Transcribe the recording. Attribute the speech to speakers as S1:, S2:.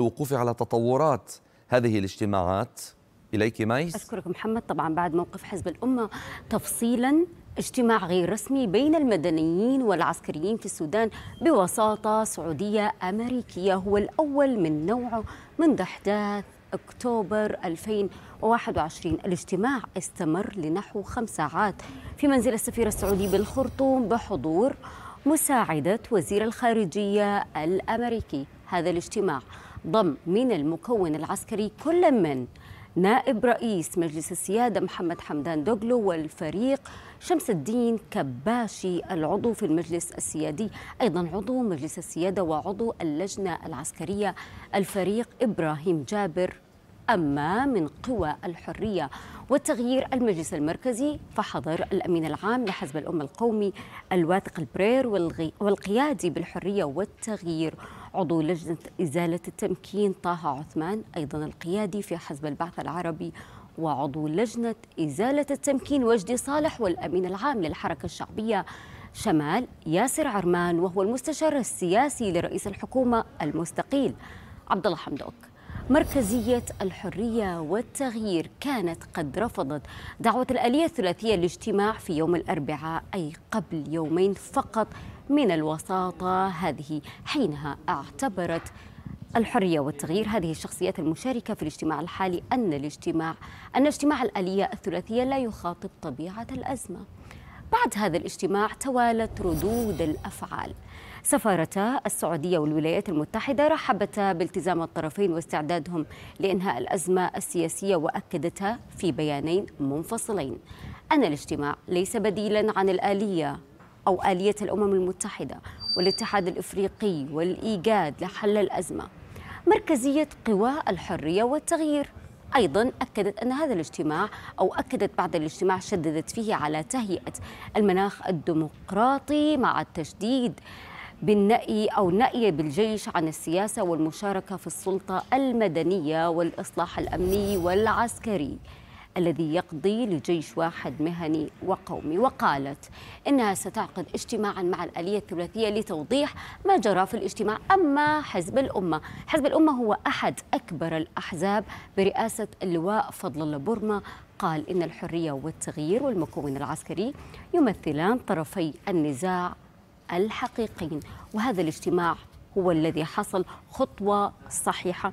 S1: الوقوف على تطورات هذه الاجتماعات إليك مايس أشكرك محمد طبعا بعد موقف حزب الأمة تفصيلا اجتماع غير رسمي بين المدنيين والعسكريين في السودان بوساطة سعودية أمريكية هو الأول من نوعه منذ أحداث أكتوبر 2021 الاجتماع استمر لنحو خمس ساعات في منزل السفير السعودي بالخرطوم بحضور مساعدة وزير الخارجية الأمريكي هذا الاجتماع ضم من المكون العسكري كل من نائب رئيس مجلس السيادة محمد حمدان دوغلو والفريق شمس الدين كباشي العضو في المجلس السيادي أيضا عضو مجلس السيادة وعضو اللجنة العسكرية الفريق إبراهيم جابر أما من قوى الحرية والتغيير المجلس المركزي فحضر الأمين العام لحزب الأم القومي الواثق البرير والقيادي بالحرية والتغيير عضو لجنة إزالة التمكين طه عثمان أيضا القيادي في حزب البعث العربي وعضو لجنة إزالة التمكين وجدي صالح والأمين العام للحركة الشعبية شمال ياسر عرمان وهو المستشار السياسي لرئيس الحكومة المستقيل عبد الله حمدوك مركزية الحرية والتغيير كانت قد رفضت دعوة الآلية الثلاثية للاجتماع في يوم الأربعاء أي قبل يومين فقط من الوساطة هذه حينها اعتبرت الحريه والتغيير هذه الشخصيات المشاركه في الاجتماع الحالي ان الاجتماع ان اجتماع الاليه الثلاثيه لا يخاطب طبيعه الازمه بعد هذا الاجتماع توالت ردود الأفعال سفارتا السعودية والولايات المتحدة رحبتا بالتزام الطرفين واستعدادهم لإنهاء الأزمة السياسية وأكدتا في بيانين منفصلين أن الاجتماع ليس بديلا عن الآلية أو آلية الأمم المتحدة والاتحاد الإفريقي والإيجاد لحل الأزمة مركزية قوى الحرية والتغيير أيضا أكدت أن هذا الاجتماع أو أكدت بعد الاجتماع شددت فيه على تهيئة المناخ الديمقراطي مع التشديد بالنأي أو نأي بالجيش عن السياسة والمشاركة في السلطة المدنية والإصلاح الأمني والعسكري الذي يقضي لجيش واحد مهني وقومي وقالت إنها ستعقد اجتماعا مع الآلية الثلاثية لتوضيح ما جرى في الاجتماع أما حزب الأمة حزب الأمة هو أحد أكبر الأحزاب برئاسة اللواء فضل الله بورما قال إن الحرية والتغيير والمكون العسكري يمثلان طرفي النزاع الحقيقيين وهذا الاجتماع هو الذي حصل خطوة صحيحة